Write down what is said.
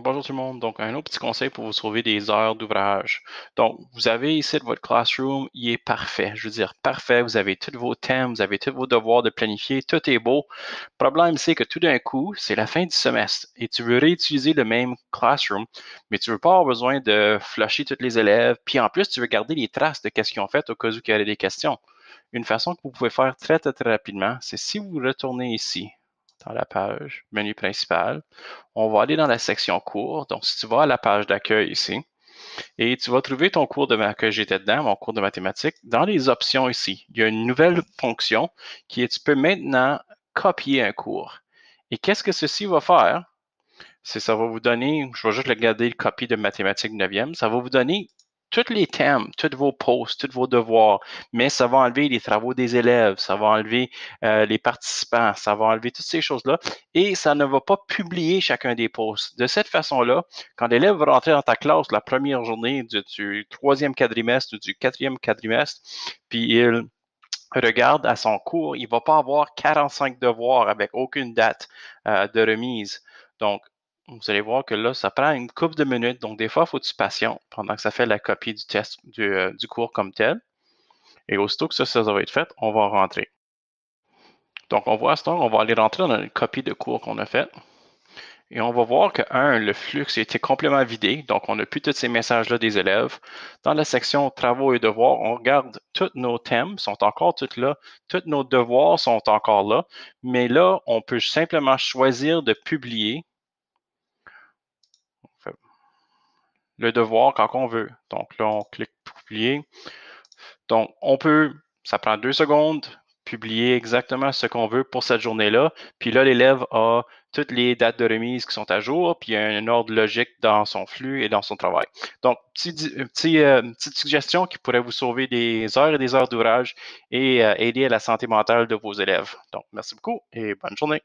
bonjour tout le monde. Donc, un autre petit conseil pour vous sauver des heures d'ouvrage. Donc, vous avez ici votre classroom, il est parfait. Je veux dire, parfait. Vous avez tous vos thèmes, vous avez tous vos devoirs de planifier, tout est beau. Le problème, c'est que tout d'un coup, c'est la fin du semestre et tu veux réutiliser le même classroom, mais tu ne veux pas avoir besoin de flasher tous les élèves. Puis en plus, tu veux garder les traces de ce qu'ils ont fait au cas où il y aurait des questions. Une façon que vous pouvez faire très, très, très rapidement, c'est si vous retournez ici, dans la page menu principal. On va aller dans la section cours. Donc, si tu vas à la page d'accueil ici, et tu vas trouver ton cours de que j'étais dedans, mon cours de mathématiques, dans les options ici. Il y a une nouvelle fonction qui est tu peux maintenant copier un cours. Et qu'est-ce que ceci va faire? C'est ça va vous donner, je vais juste le garder le copie de mathématiques 9e, ça va vous donner tous les thèmes, tous vos posts, tous vos devoirs, mais ça va enlever les travaux des élèves, ça va enlever euh, les participants, ça va enlever toutes ces choses-là et ça ne va pas publier chacun des posts. De cette façon-là, quand l'élève va rentrer dans ta classe la première journée du, troisième quadrimestre ou du quatrième quadrimestre, puis il regarde à son cours, il ne va pas avoir 45 devoirs avec aucune date euh, de remise. Donc, vous allez voir que là, ça prend une coupe de minutes. Donc, des fois, il faut du patient pendant que ça fait la copie du test euh, du, cours comme tel. Et aussitôt que ça, ça va être fait, on va rentrer. Donc, on voit à ce temps, on va aller rentrer dans une copie de cours qu'on a faite. Et on va voir que, un, le flux a été complètement vidé, donc on n'a plus tous ces messages-là des élèves. Dans la section travaux et devoirs, on regarde tous nos thèmes, sont encore tous là, tous nos devoirs sont encore là, mais là, on peut simplement choisir de publier le devoir quand on veut. Donc là, on clique publier. Donc, on peut, ça prend deux secondes, publier exactement ce qu'on veut pour cette journée-là. Puis là, l'élève a toutes les dates de remise qui sont à jour, puis il y a un ordre logique dans son flux et dans son travail. Donc, petit, euh, euh, petite suggestion qui pourrait vous sauver des heures et des heures d'ouvrage et euh, aider à la santé mentale de vos élèves. Donc, merci beaucoup et bonne journée.